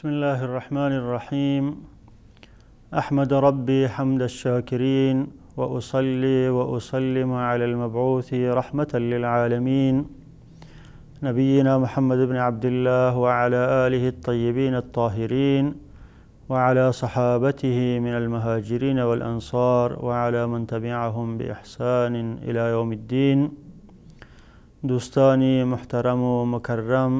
بسم الله الرحمن الرحيم أحمد ربي حمد الشاكرين وأصلي وأسلم على المبعوث رحمة للعالمين نبينا محمد بن عبد الله وعلى آله الطيبين الطاهرين وعلى صحابته من المهاجرين والأنصار وعلى من تبعهم بإحسان إلى يوم الدين دوستاني محترم ومكرم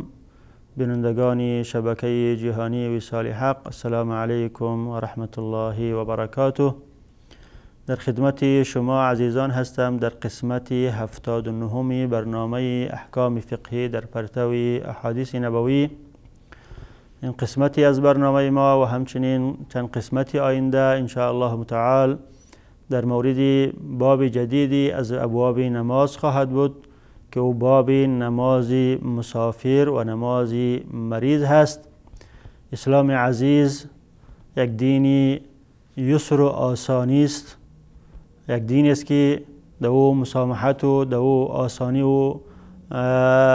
بینندگان شبکه جهانی ویسال حق السلام علیکم و رحمت الله و برکاته در خدمت شما عزیزان هستم در قسمت 79 برنامه احکام فقهی در پرتو احادیث نبوی این قسمتی از برنامه ما و همچنین چند قسمتی آینده ان الله متعال در مورد باب جدیدی از ابواب نماز خواهد بود که او باب نماز مسافر و نماز مریض هست اسلام عزیز یک دینی یسر و آسانی است یک دین است که دو او مسامحت و دو آسانی و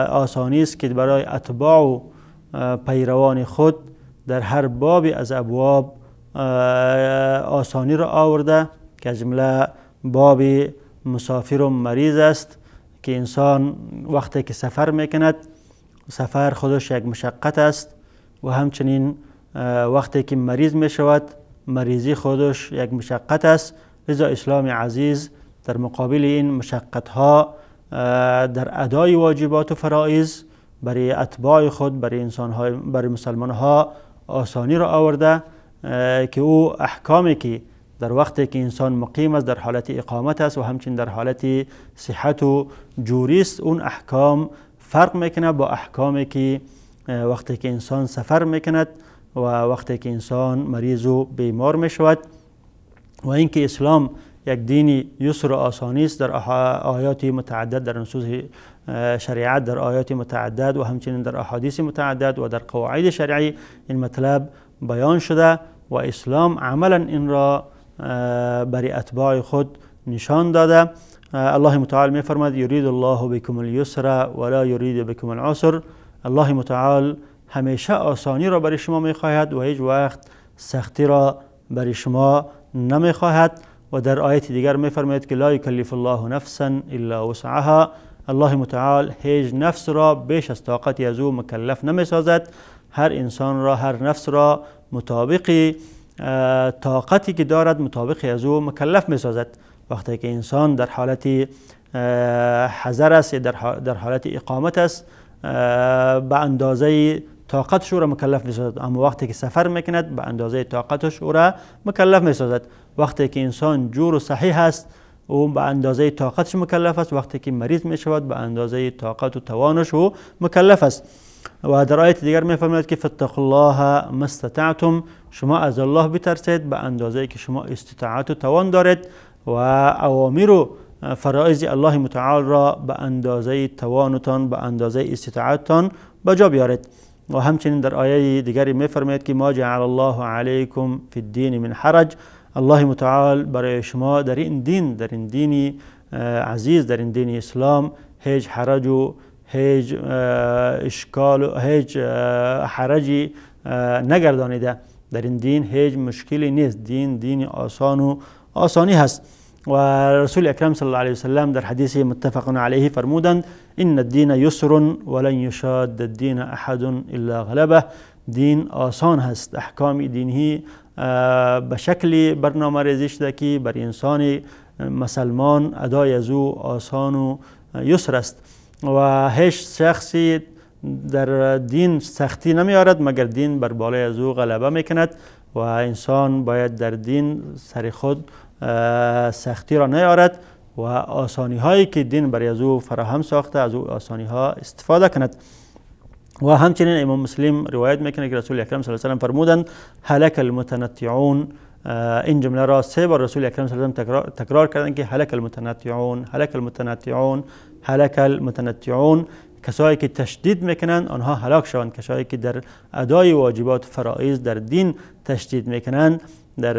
آسانی است که برای اتباع و پیروان خود در هر بابی از ابواب آسانی را آورده که جمله باب مسافر و مریض است که انسان وقتی که سفر میکند سفر خودش یک مشقت است و همچنین وقتی که مریض میشود مریضی خودش یک مشقت است لذا اسلام عزیز در مقابل این مشقت ها در ادای واجبات و فرائض برای اتباع خود برای انسان های برای مسلمان ها آسانی را آورده که او احکامی که در وقتی که انسان مقیم است در حالت اقامت است و همچنین در حالت صحت و جوری است اون احکام فرق میکنه با احکامی که وقتی که انسان سفر میکند و وقتی که انسان مریض و بیمار میشود و اینکه اسلام یک دینی یسر و آسانی است در آیات متعدد در نصوص شریعت در آیات متعدد و همچنین در احادیث متعدد و در قواعد شرعی این مطلب بیان شده و اسلام عملا این را برای اتباع خود نشان داده الله متعال می یرید یرید الله بکم الیسر ولا یرید بکم العسر الله متعال همیشه آسانی را برای شما می و هیچ وقت سختی را برای شما نمی و در آیت دیگر می که لا یکلف الله نفسا الا وسعها الله متعال هیچ نفس را بیش از طاقت از او مکلف نمی هر انسان را هر نفس را مطابق طاقتی که دارد مطابق از او مکلف می سازد وقتی که انسان در حالت حضر است در حالت اقامت است به اندازه طاقتش او را مکلف میسازد اما وقتی که سفر میکند به اندازه طاقتش او را مکلف میسازد وقتی که انسان جور و صحیح است او به اندازه طاقتش مکلف است وقتی که مریض می شود به اندازه طاقت و توانش او مکلف است وهذا رأيت ديگر دیگر میفرماید که فتق الله ما استطعتم شما از الله بترسيد باندازه كي شما استطاعت و توان دارد و اوامر و فرائض الله متعال را باندازه توانتان باندازه استطاعتان بجا به و همچنین در آیه دیگری میفرماید که ما جعل الله علیکم فی الدین من حرج الله متعال برای شما در این دین در این دینی اه، عزیز در این دین اسلام هیچ حرج و هیچ اشکال هیچ حرجی نگردانیده در این دین هیچ مشکلی نیست دین دین آسان و آسانی هست و رسول اکرم صلی الله علیه وسلم در حدیث متفق علیه فرمودند ان الدین یسر ولن یشاد الدین احد الا غلبه دین آسان هست احکام دینی به شکلی برنامه ریزی شده که بر انسان مسلمان ادای از او آسان و یسر است و هیچ شخصی در دین سختی نمیارد مگر دین بر بالای از او غلبه میکند و انسان باید در دین سر خود سختی را نیارد و آسانی هایی که دین برای از او فراهم ساخته از او آسانی ها استفاده کند و همچنین امام مسلم روایت میکنه که رسول اکرم صلی الله علیه و فرمودند هلک المتنطعون این جمله را سه بار رسول اکرم صلی الله علیه و تکرار, تکرار کردند که هلک المتنطعون هلک المتنطعون هلک المتنطعون کسایی که تشدید میکنند، آنها هلاک شوند کسایی که در ادای واجبات فرائض در دین تشدید میکنند در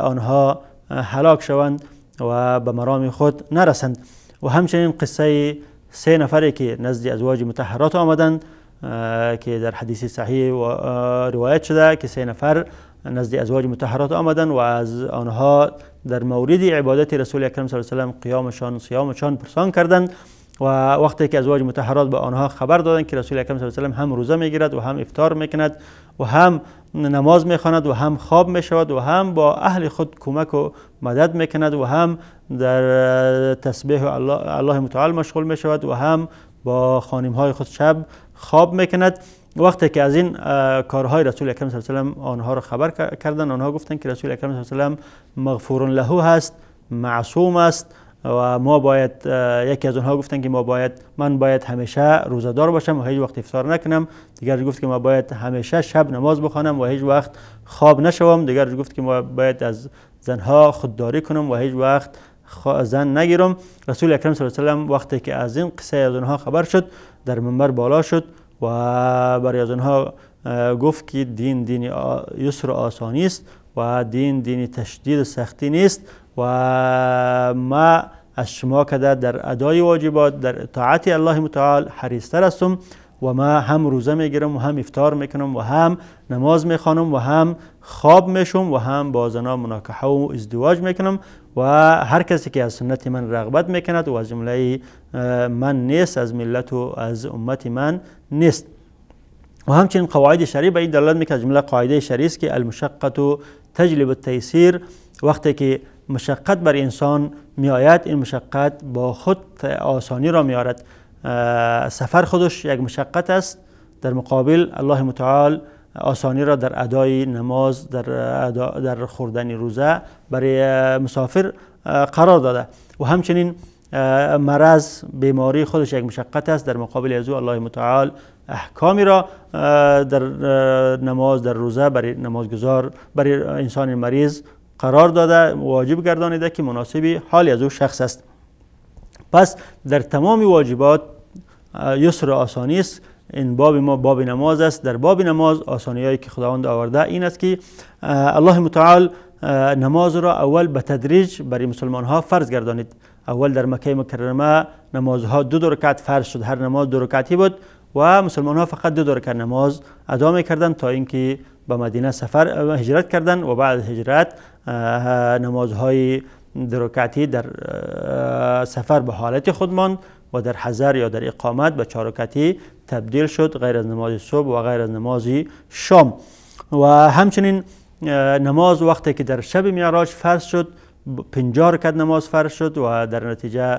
آنها هلاک شوند و به مرام خود نرسند و همچنین قصه سه نفری که نزد ازواج متحرات آمدند که در حدیث صحیح روایت شده که سه نفر نزد ازواج متحرات آمدند و از آنها در مورد عبادت رسول اکرم صلی الله علیه و قیامشان صیامشان پرسان کردند و وقتی که ازواج متحرات به آنها خبر دادند که رسول اکرم صلی الله علیه و هم روزه میگیرد و هم افطار میکند و هم نماز میخواند و هم خواب میشود و هم با اهل خود کمک و مدد میکند و هم در تسبیح الله, الله متعال مشغول میشود و هم با خانم های خود شب خواب میکند وقتی که از این کارهای رسول اکرم صلی الله علیه و آنها را خبر کردن آنها گفتن که رسول اکرم صلی الله علیه و مغفور له هست معصوم است و ما باید یکی از آنها گفتن که ما باید من باید همیشه روزدار باشم و هیچ وقت افطار نکنم دیگر گفت که ما باید همیشه شب نماز بخوانم و هیچ وقت خواب نشوم دیگر گفت که ما باید از زنها خودداری کنم و هیچ وقت زن نگیرم رسول اکرم صلی الله علیه و وقتی که از این قصه از آنها خبر شد در منبر بالا شد و برای از آنها گفت که دین دین یسر و آسانی است و دین دین تشدید سختی نیست و ما از شما کده در ادای واجبات در اطاعت الله متعال حریستر هستم و ما هم روزه میگیرم و هم افتار میکنم و هم نماز میخوانم و هم خواب میشم و هم با زنا مناکحه و ازدواج میکنم و هر کسی که از سنت من رغبت میکند و از جمله من نیست از ملت و از امت من نیست و همچنین قواعد شریع به این دلالت میکند جمله قاعده شرعی است که المشقت تجلب التیسیر وقتی که مشقت بر انسان میآید این مشقت با خود آسانی را میارد سفر خودش یک مشقت است در مقابل الله متعال آسانی را در ادای نماز در, در خوردن روزه برای مسافر قرار داده و همچنین مرض بیماری خودش یک مشقت است در مقابل از او الله متعال احکامی را در نماز در روزه برای نمازگزار برای انسان مریض قرار داده واجب گردانیده که مناسبی حال از او شخص است پس در تمام واجبات یسر و آسانی است این باب ما باب نماز است در باب نماز آسانی هایی که خداوند آورده این است که الله متعال نماز را اول به تدریج برای مسلمان ها فرض گردانید اول در مکه مکرمه نمازها دو, دو رکعت فرض شد هر نماز دو رکعتی بود و مسلمان ها فقط دو, درکت نماز ادا کردن تا اینکه به مدینه سفر هجرت کردن و بعد هجرت نمازهای رکعتی در سفر به حالت خود ماند و در حضر یا در اقامت به چارکاتی تبدیل شد غیر از نماز صبح و غیر از نماز شام و همچنین نماز وقتی که در شب معراج فرض شد پنجار رکعت نماز فرض شد و در نتیجه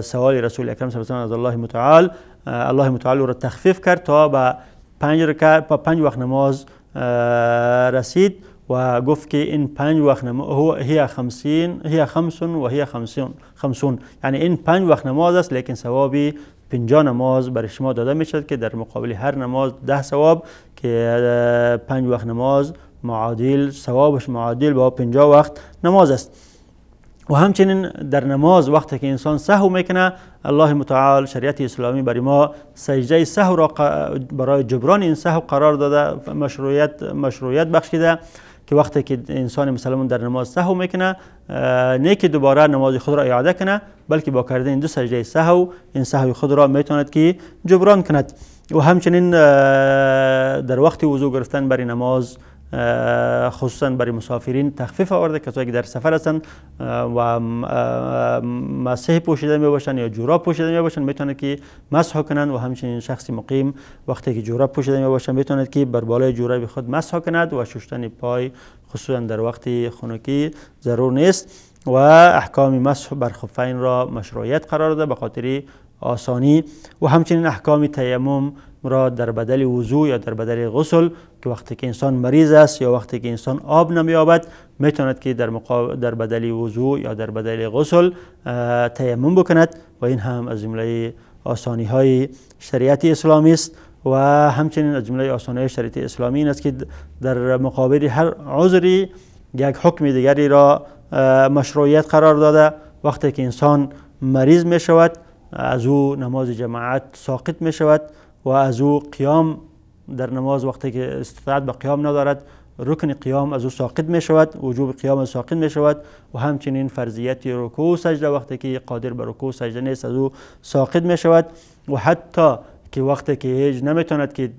سوال رسول اکرم صلی الله علیه و الله متعال الله متعال را تخفیف کرد تا به پنج رکعت پنج وقت نماز رسید و گفت که این پنج وقت نماز هو هي 50 هي 50 و هي 50 50. یعنی این پنج وقت نماز است لیکن ثوابی پنجا نماز برای شما داده میشد که در مقابل هر نماز ده ثواب که پنج وقت نماز معادل ثوابش معادل با پنجا وقت نماز است و همچنین در نماز وقتی که انسان سهو میکنه الله متعال شریعت اسلامی برای ما سجده سهو را برای جبران این سهو قرار داده مشروعیت مشروعیت بخشیده که وقتی که انسان مسلمان در نماز سهو میکنه نه که دوباره نماز خود را اعاده کنه بلکه با کردن دو سجده سهو این سهو خود را میتوند که جبران کند و همچنین در وقت وضو گرفتن برای نماز خصوصا برای مسافرین تخفیف آورده کسایی که در سفر هستند و مسح پوشیده می باشند یا جورا پوشیده می باشند میتونند که مسح کنند و همچنین شخص مقیم وقتی که جوراب پوشیده می باشند که بر بالای جوراب خود مسح کند و شستن پای خصوصا در وقت خنکی ضرور نیست و احکام مسح بر خفین را مشروعیت قرار داده به خاطر آسانی و همچنین احکام تیمم مراد در بدل وضوع یا در بدل غسل که وقتی که انسان مریض است یا وقتی که انسان آب نمیابد میتواند که در, در بدل وضوع یا در بدل غسل تیمم بکند و این هم از جمله آسانی های شریعت اسلامی است و همچنین از جمله آسانی های شریعت اسلامی این است که در مقابل هر عذری یک حکم دیگری را مشروعیت قرار داده وقتی که انسان مریض می شود از او نماز جماعت ساقط می شود و از او قیام در نماز وقتی که استطاعت به قیام ندارد رکن قیام از او ساقط می شود وجوب قیام از ساقط می شود و همچنین فرضیت رکوع و سجده وقتی که قادر به رکوع سجده نیست از او ساقط می شود و حتی که وقتی که هیچ نمیتوند که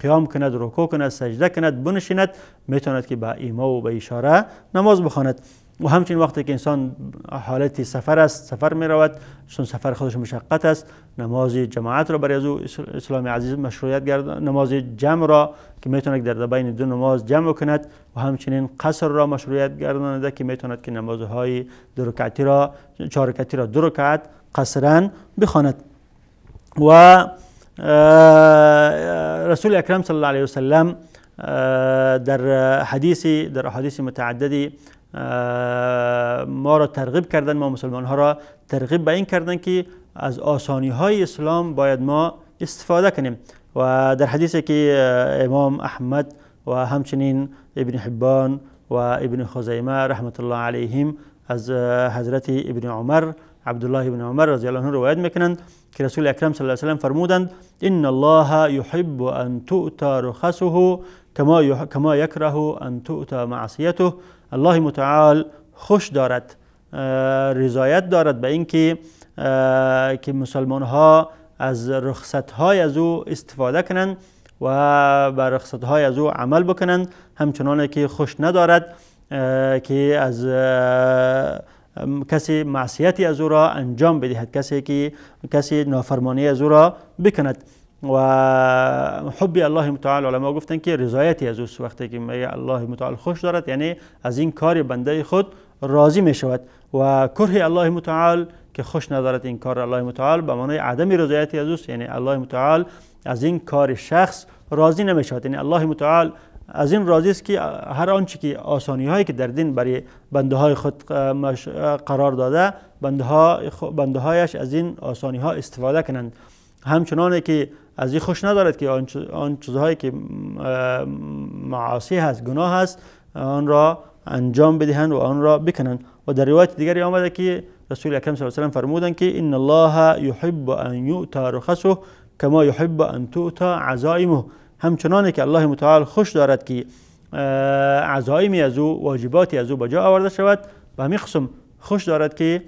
قیام کند رکوع کند سجده کند بنشیند میتوند که با ایما و به اشاره نماز بخواند و همچنین وقتی که انسان حالت سفر است سفر می رود چون سفر خودش مشقت است نماز جماعت را برای از او اسلام عزیز مشروعیت گرد نماز جمع را که میتوند در بین دو نماز جمع کند و همچنین قصر را مشروعیت گردانده که میتوند که نمازهای دو را چهار را دو رکعت قصرا بخواند و رسول اکرم صلی الله علیه وسلم در حدیث در احادیث متعددی ما را ترغیب کردن ما مسلمان ها را ترغیب به این کردن که از آسانی های اسلام باید ما استفاده کنیم و در حدیثی که امام احمد و همچنین ابن حبان و ابن خزیمه رحمت الله علیهم از حضرت ابن عمر عبدالله ابن عمر رضی الله عنه روایت میکنند که رسول اکرم صلی الله علیه و فرمودند ان الله يحب ان تؤتى رخصه كما كما يكره ان تؤتى معصيته الله متعال خوش دارد رضایت دارد به اینکه که مسلمان ها از رخصت های از او استفاده کنند و به رخصت های از او عمل بکنند همچنان که خوش ندارد که از کسی معصیتی از او را انجام بدهد کسی که کسی نافرمانی از او را بکند و حب الله متعال علما گفتن که رضایتی از اوست وقتی که میگه الله متعال خوش دارد یعنی از این کار بنده خود راضی می شود و کره الله متعال که خوش ندارد این کار الله متعال به معنای عدم رضایتی از اوست یعنی الله متعال از این کار شخص راضی نمی شود یعنی الله متعال از این راضی است که هر آنچه که آسانی هایی که در دین برای بنده های خود قرار داده بنده, ها بنده هایش از این آسانی ها استفاده کنند همچنان که از این خوش ندارد که آن چیزهایی که معاصی هست گناه هست آن را انجام بدهند و آن را بکنند و در روایت دیگری آمده که رسول اکرم صلی الله علیه و فرمودند که ان الله یحب ان يؤتى رخصه کما یحب ان تؤتى عزائمه همچنان که الله متعال خوش دارد که عزایمی از او واجباتی از او به جا آورده شود به همین قسم خوش دارد که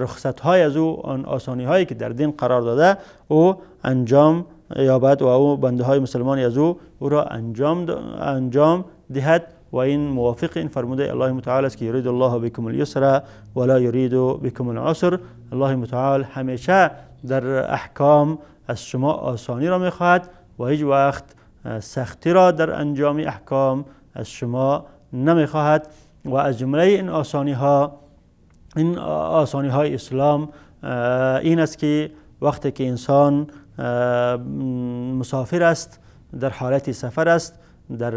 رخصت های از او آن آسانی هایی که در دین قرار داده او انجام یابد و او بنده های مسلمانی از او او را انجام, انجام دهد و این موافق این فرموده الله متعال است که یرید الله بکم الیسر ولا یرید بکم العسر الله متعال همیشه در احکام از شما آسانی را میخواهد و هیچ وقت سختی را در انجام احکام از شما نمیخواهد و از جمله این آسانی ها این آسانی های اسلام این است که وقتی که انسان مسافر است در حالت سفر است در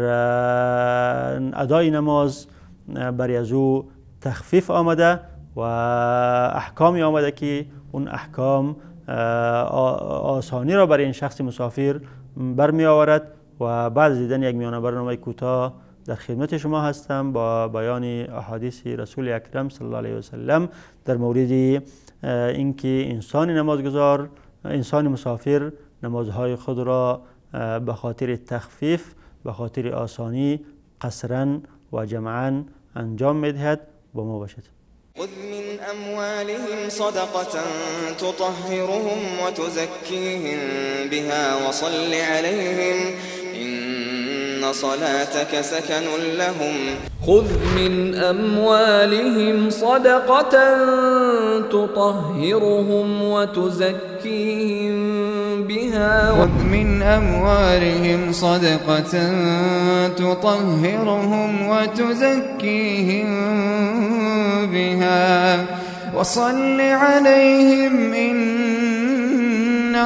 ادای نماز برای از او تخفیف آمده و احکامی آمده که اون احکام آسانی را برای این شخص مسافر برمی آورد و بعد دیدن یک میانه برنامه کوتاه در خدمت شما هستم با بیان احادیث رسول اکرم صلی الله علیه وسلم در مورد اینکه انسان نمازگذار انسان مسافر نمازهای خود را به خاطر تخفیف به خاطر آسانی قصرا و جمعا انجام میدهد با ما باشد خذ من اموالهم صدقه تطهرهم وتزكيهم بها وصل عليهم إن صلاتك سكن لهم خذ من أموالهم صدقة تطهرهم وتزكيهم بها خذ من أموالهم صدقة تطهرهم وتزكيهم بها وصل عليهم إن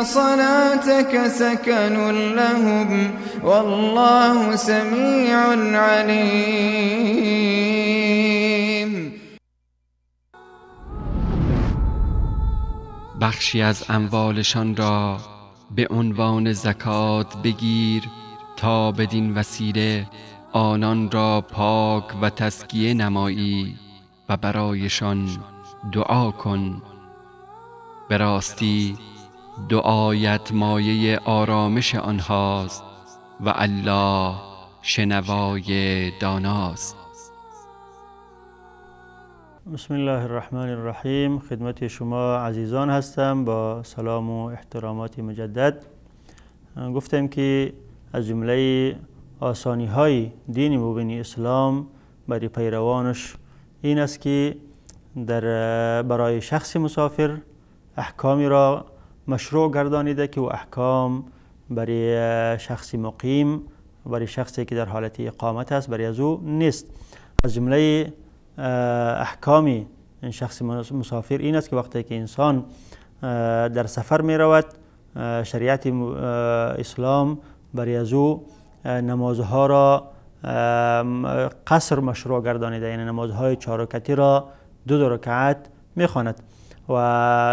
صلاتک سکن لهم والله سمیع علیم بخشی از اموالشان را به عنوان زکات بگیر تا بدین وسیله آنان را پاک و تسکیه نمایی و برایشان دعا کن به راستی دعایت مایه آرامش آنهاست و الله شنوای داناست بسم الله الرحمن الرحیم خدمت شما عزیزان هستم با سلام و احترامات مجدد گفتم که از جمله آسانی های دین مبین اسلام برای پیروانش این است که در برای شخص مسافر احکامی را مشروع گردانیده که و احکام برای شخص مقیم برای شخصی که در حالت اقامت است برای از او نیست از جمله احکامی این شخص مسافر این است که وقتی که انسان در سفر می رود شریعت اسلام برای از او نمازها را قصر مشروع گردانیده یعنی نمازهای چارکتی را دو, درکعت می و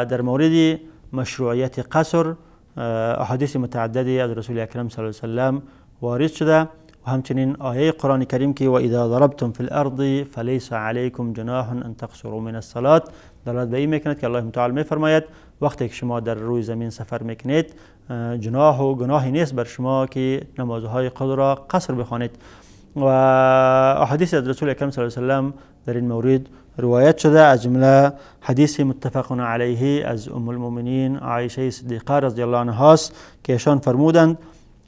در موردی مشروعیت قصر آه، احادیث متعددی از رسول اکرم صلی الله علیه وسلم وارد شده و همچنین آیه قرآن کریم که و اذا ضربتم في الارض فليس عليكم جناح ان تقصروا من الصلاه دلالت به این میکند که الله وقتك میفرماید وقتی که شما در روی زمین سفر میکنید آه، جناح و گناهی نیست بر شما که نمازهای قدر را قصر بخوانید و آه، احادیث از رسول اکرم صلی الله علیه وسلم در این مورد روايات شده أجملة حديث متفق عليه از ام المؤمنين عائشة صديقة رضي الله عنها كيشان فرمودا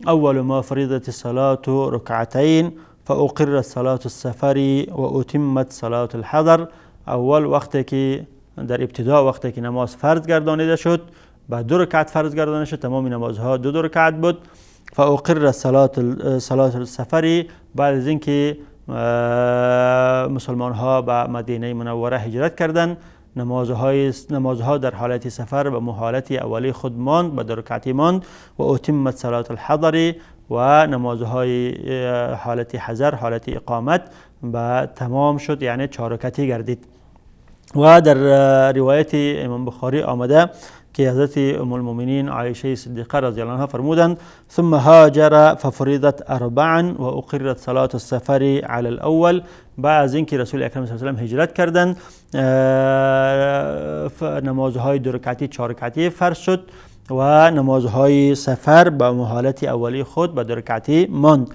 اول ما فرضت الصلاه ركعتين فاقرت صلاه السفر وأتمت صلاه الحضر اول وقتك در ابتداء وقتك نماز فرض گردانیده شد بعد دو ركعت فرض گردانیده شد تمام نمازها دو دو ركعت بود فاقر صلاه صلاه السفر بعد از مسلمان ها به مدینه منوره هجرت کردند نمازهای نمازها در حالت سفر به محالت اولی خود ماند به درکعتی ماند و اتمت صلات الحضری و نمازهای حالت حضر حالت اقامت به تمام شد یعنی چارکتی گردید و در روایت امام بخاری آمده که ام المؤمنين عائشة صدیقه رضی الله عنها فرمودند ثم هاجر ففرضت اربعا وأقرت صلاه السفر على الاول بعد از اینکه رسول اکرم صلی الله علیه و هجرت کردند آه، نمازهای دو رکعتی چهار رکعتی فرض شد و نمازهای سفر به محالت اولی خود به دو رکعتی ماند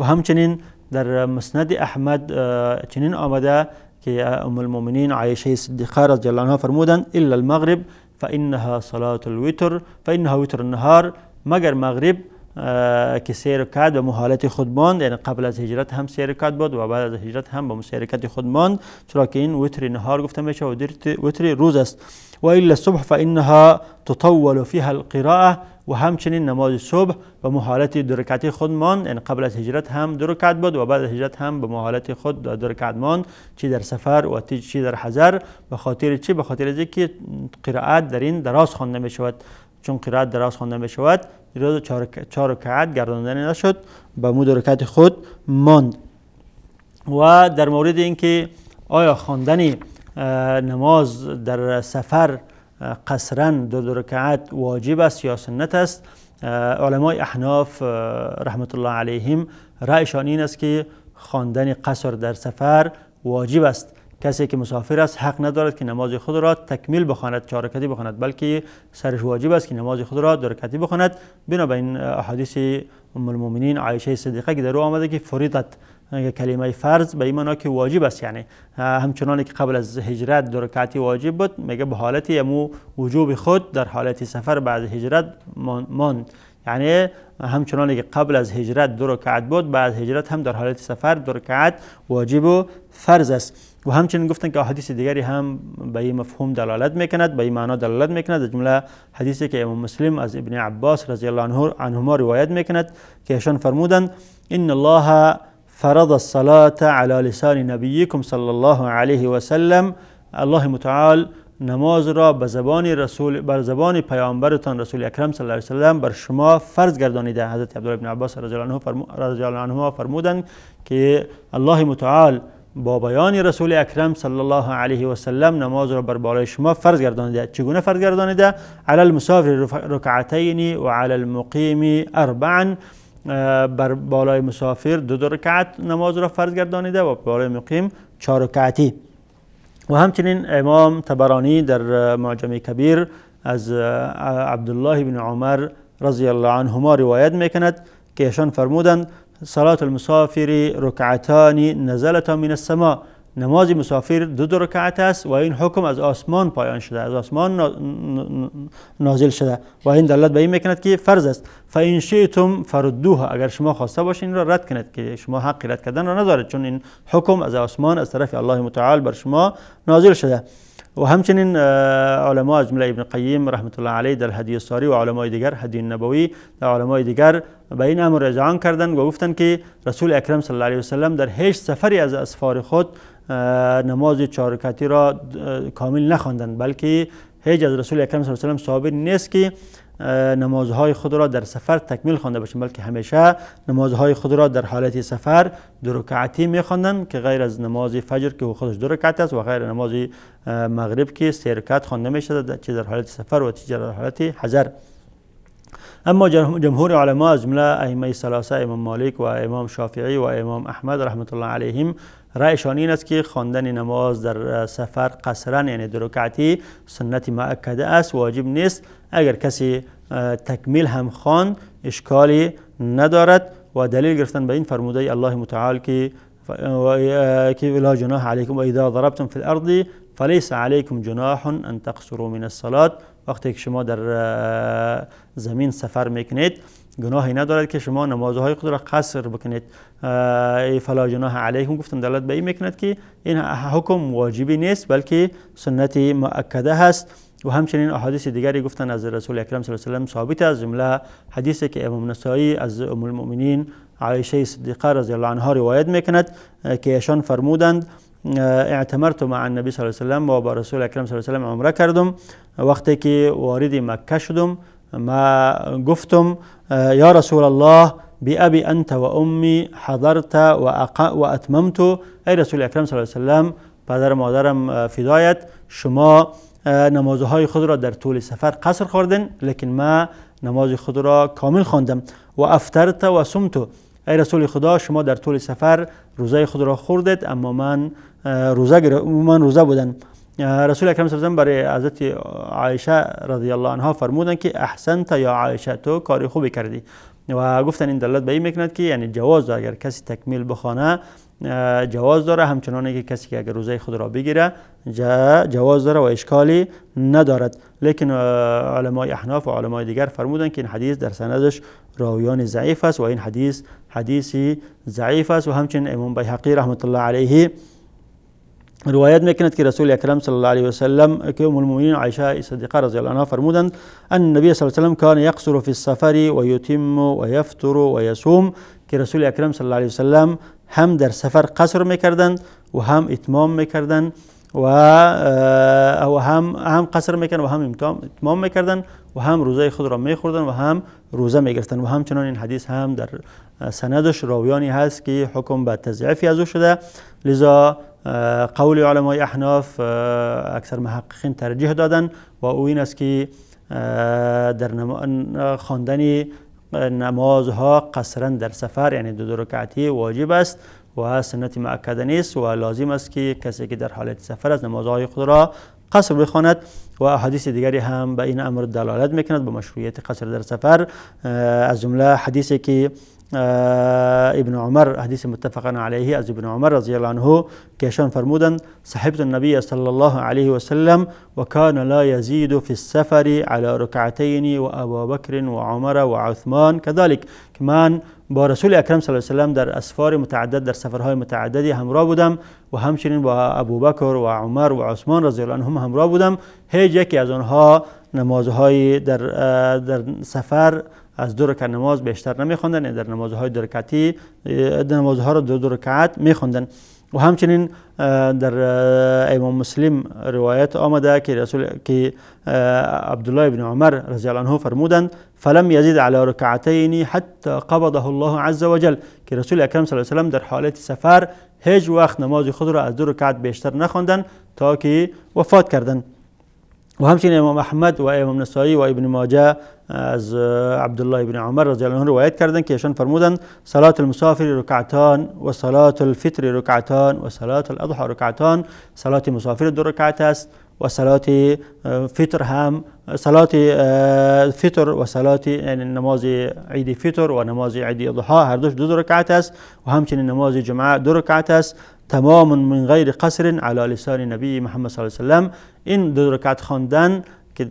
و همچنین در مسند احمد آه، چنین آمده که آه، ام المؤمنین عائشة صدیقه رضی الله عنها فرمودند الا المغرب فإنها صلاة الوتر فإنها وتر النهار مگر مغرب آه، که سیر کرد و محالت خود ماند یعنی قبل از هجرت هم سیر کرد بود و بعد از هجرت هم به مسیرکت خود ماند چرا که این وتری نهار گفته میشه و وتری روز است و الا الصبح فانها تطول فيها القراءه و همچنین نماز صبح به محالت درکت خود ماند یعنی قبل از هجرت هم درکت بود و بعد از هجرت هم به محالت خود درکت ماند چی در سفر و چی در حضر به خاطر چی به خاطر که قرائت در این دراز خوانده می شود چون قرائت دراز خوانده می شود روز چهار رکعت گرداندن نشد به درکت خود ماند و در مورد اینکه آیا خواندن نماز در سفر قصرا دو, دو واجب است یا سنت است علمای احناف رحمت الله علیهم رأیشان این است که خواندن قصر در سفر واجب است کسی که مسافر است حق ندارد که نماز خود را تکمیل بخواند چهار بخواند بلکه سرش واجب است که نماز خود را دو بخواند بنابراین احادیث ام المؤمنین عایشه صدیقه که در او آمده که فریضت کلمه فرض به این معنا که واجب است یعنی همچنان که قبل از هجرت دو رکعتی واجب بود میگه به حالت امو وجوب خود در حالت سفر بعد هجرت ماند یعنی همچنان که قبل از هجرت دو رکعت بود بعد هجرت هم در حالت سفر دو رکعت واجب و فرض است و همچنین گفتن که حدیث دیگری هم به این مفهوم دلالت میکند به این معنا دلالت میکند از جمله حدیثی که امام مسلم از ابن عباس رضی الله عنهما روایت میکند که ایشان فرمودند ان الله فرض الصلاة على لسان نبيكم صلى الله عليه وسلم الله متعال نماز را به زبان رسول بر زبان پیامبرتان رسول اکرم صلی الله علیه و سلم بر شما فرض گردانیده حضرت عبدالله بن عباس رضی الله عنه فرمودند که الله متعال با بیان رسول اکرم صلی الله علیه و سلم نماز را بر بالای شما فرض گردانیده چگونه فرض گردانیده علی المسافر رکعتین و علی المقیم اربعا بر بالای مسافر دو, دو رکعت نماز را فرض گردانیده و بالای مقیم چهار رکعتی و همچنین امام تبرانی در معجم کبیر از عبدالله بن عمر رضی الله عنهما روایت میکند که ایشان فرمودند صلات المسافر رکعتانی نزلتا من السما نماز مسافر دو, دو رکعت است و این حکم از آسمان پایان شده از آسمان نازل شده و این دلالت به این میکند که فرض است فاین شئتم فردوها اگر شما خواسته باشین را رد کند که شما حق رد کردن را ندارید چون این حکم از آسمان از طرف الله متعال بر شما نازل شده و همچنین علما از جمله ابن قیم رحمت الله علیه در هدیه ساری و علمای دیگر هدیه نبوی در علمای دیگر به این امر رجعان کردند و گفتند که رسول اکرم صلی الله علیه وسلم در هیچ سفری از اسفار خود نماز چارکتی را کامل نخواندند بلکه هیچ از رسول اکرم صلی الله علیه سلم ثابت نیست که نمازهای خود را در سفر تکمیل خوانده باشند بلکه همیشه نمازهای خود را در حالت سفر دو رکعتی میخواندن که غیر از نماز فجر که خودش دو رکعت است و غیر نماز مغرب که سه رکعت می شود چه در حالت سفر و چه در حالت حضر اما جمهور علما از جمله ائمه ثلاثه امام مالک و امام شافعی و امام احمد رحمت الله علیهم رأیشان این است که خواندن نماز در سفر قصرا یعنی دو رکعتی سنت معکده است واجب نیست اگر کسی تکمیل هم خوان اشکالی ندارد و دلیل گرفتن به این فرموده الله متعال که لا جناح علیکم و ضربتم فی الارض فلیس علیکم جناح ان تقصروا من الصلاه وقتی که شما در زمین سفر میکنید گناهی ندارد که شما نمازهای خود را قصر بکنید ای فلا جناح علیکم گفتم دلت به این میکند که این حکم واجبی نیست بلکه سنت مؤکده هست و همچنین احادیث دیگری گفتن از رسول اکرم صلی الله علیه و ثابت از جمله حدیثی که امام نسائی از ام المؤمنین عایشه صدیقه رضی الله عنها روایت میکند که ایشان فرمودند اعتمرت مع نبی صلی الله علیه و و با رسول اکرم صلی الله علیه و عمره کردم وقتی که وارد مکه شدم ما قفتم يا آه، رسول الله بأبي أنت وأمي حضرت وأتممت أي رسول اکرم صلى الله عليه وسلم بدر و مادرم آه، فدایت شما آه، نمازهای خود را در طول سفر قصر خوردن لیکن ما نماز خود را کامل خواندم و افترت و سمتو ای رسول خدا شما در طول سفر روزه خود را خوردید اما من روزه من روزه بودن رسول اکرم صلی الله برای حضرت عایشه رضی الله عنها فرمودند که احسنت یا عایشه تو کار خوبی کردی و گفتن این دلالت به این میکند که یعنی جواز داره اگر کسی تکمیل بخوانه جواز داره همچنان که کسی که اگر روزه خود را بگیره جواز داره و اشکالی ندارد لیکن علمای احناف و علمای دیگر فرمودن که این حدیث در سندش راویان ضعیف است و این حدیث حدیثی ضعیف است و همچنین امام بیحقی رحمت الله علیه روايات میکند که رسول اکرم صلی الله عليه وسلم كيوم المؤمنين عائشة صديقة رضي الله عنها فرمودا ان النبي صلى الله عليه وسلم كان يقصر في السفر ويتم ويفطر ويصوم كرسول و صلى الله عليه وسلم هم در سفر قصر مكردن وهم اتمام مكردن و او هم قصر میکنن و هم اتمام میکردن و هم روزه خود را میخوردن و هم روزه میگرفتن و همچنان این حدیث هم در سندش راویانی هست که حکم به تضعیفی از او شده لذا قول علمای احناف اکثر محققین ترجیح دادن و او این است که در خواندن نمازها قصرا در سفر یعنی دو, دو واجب است و سنت معکده نیست و لازم است که کسی که در حالت سفر است نمازهای خود را قصر بخواند و حدیث دیگری هم به این امر دلالت میکند به مشروعیت قصر در سفر از جمله حدیثی که آه، ابن عمر حديث متفق عليه از ابن عمر رضي الله عنه كيشان فرمودن صحبت النبي صلى الله عليه وسلم وكان لا يزيد في السفر على ركعتين وابو بكر وعمر وعثمان كذلك كمان با رسول اکرم صلی الله علیه وسلم در اسفار متعدد در سفرهای متعددی همراه بودم و همچنین با بکر و عمر و عثمان رضی الله عنهم همراه بودم هیچ یکی از آنها نمازهای در, آه، در سفر از دو رکعت نماز بیشتر نمیخوندن در نمازهای دو در نمازها را دو دو رکعت و همچنین در امام مسلم روایت آمده که رسول که عبدالله بن عمر رضی الله عنه فرمودند فلم یزید علی رکعتین حتی قبضه الله عز وجل که رسول اکرم صلی الله علیه و در حالت سفر هیچ وقت نماز خود را از دو رکعت بیشتر نخوندن تا که وفات کردند وهمشين امام احمد و امام نسائی و آه، آه، ابن ماجه از عبدالله بن عمر رضی الله عنه روایت کردن که ایشان فرمودن صلاة المسافر رکعتان و الفطر رکعتان و الاضحى رکعتان صلاة مسافر دو رکعت است و صلات آه، فطر هم صلاة فطر و صلات یعنی نماز عید فطر و نماز عید اضحا هر دوش دو, دو رکعت است و همچنین نماز جمعه دو رکعت است تمام من غير قصر على لسان نبی محمد صلی الله علیه و این دو رکعت خواندن که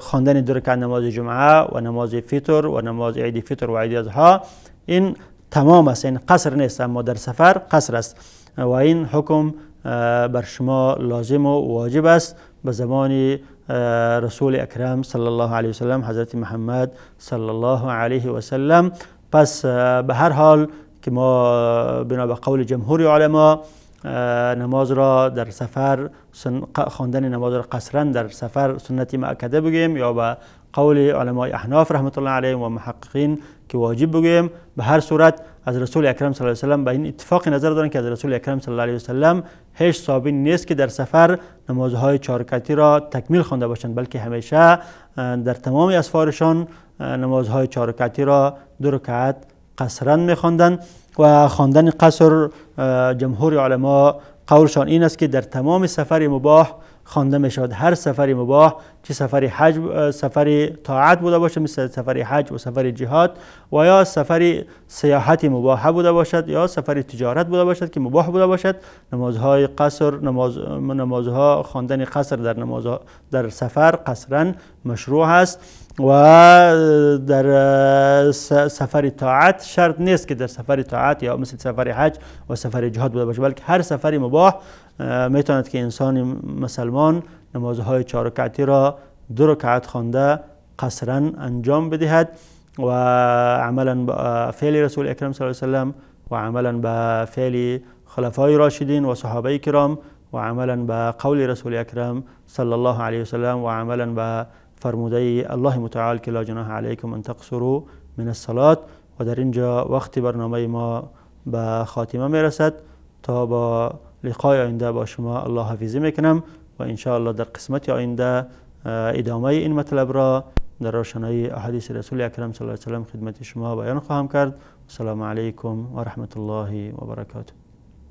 خواندن دو رکعت نماز جمعه و نماز فطر و نماز عید فطر و عید اضحی این تمام است این يعني قصر نیست اما در سفر قصر است و این حکم آه، بر شما لازم و واجب است به زمان آه، رسول اکرم صلی الله علیه و سلم حضرت محمد صلی الله علیه و سلم پس آه، به هر حال که ما بنا به قول جمهور علما نماز را در سفر خواندن نماز را قصرا در سفر سنتی معکده بگیم یا به قول علمای احناف رحمت الله علیهم و محققین که واجب بگیم به هر صورت از رسول اکرم صلی الله علیه و سلم به این اتفاق نظر دارن که از رسول اکرم صلی الله علیه و سلم هیچ صابی نیست که در سفر نمازهای چارکتی را تکمیل خوانده باشند بلکه همیشه در تمام اسفارشان نمازهای چارکتی را درکت قصرا میخواندند و خواندن قصر جمهور علما قولشان این است که در تمام سفر مباح خوانده می شود هر سفر مباح چه سفر حج سفر طاعت بوده باشد مثل سفر حج و سفر جهاد و یا سفر سیاحت مباح بوده باشد یا سفر تجارت بوده باشد که مباح بوده باشد نمازهای قصر نماز نمازها خواندن قصر در نماز در سفر قصرا مشروع است و در سفر طاعت شرط نیست که در سفر طاعت یا مثل سفر حج و سفر جهاد بوده باشه بلکه هر سفری مباح میتواند که انسان مسلمان نمازهای چارکعتی را دو رکعت خوانده قصرا انجام بدهد و عملا به فعل رسول اکرم صلی الله علیه وسلم و عملا به فعل خلفای راشدین و صحابه کرام و عملا به قول رسول اکرم صلی الله علیه وسلم و عملا به فرموده الله متعال که لا جناح علیکم ان تقصروا من الصلات و در اینجا وقت برنامه ما به خاتمه میرسد تا با لقای آینده با شما الله حفیظی میکنم و انشاءالله در قسمت آینده آه، ادامه این مطلب را در روشنایی احادیث رسول اکرم صلی الله علیه و خدمت شما بیان خواهم کرد السلام علیکم و رحمت الله و برکاته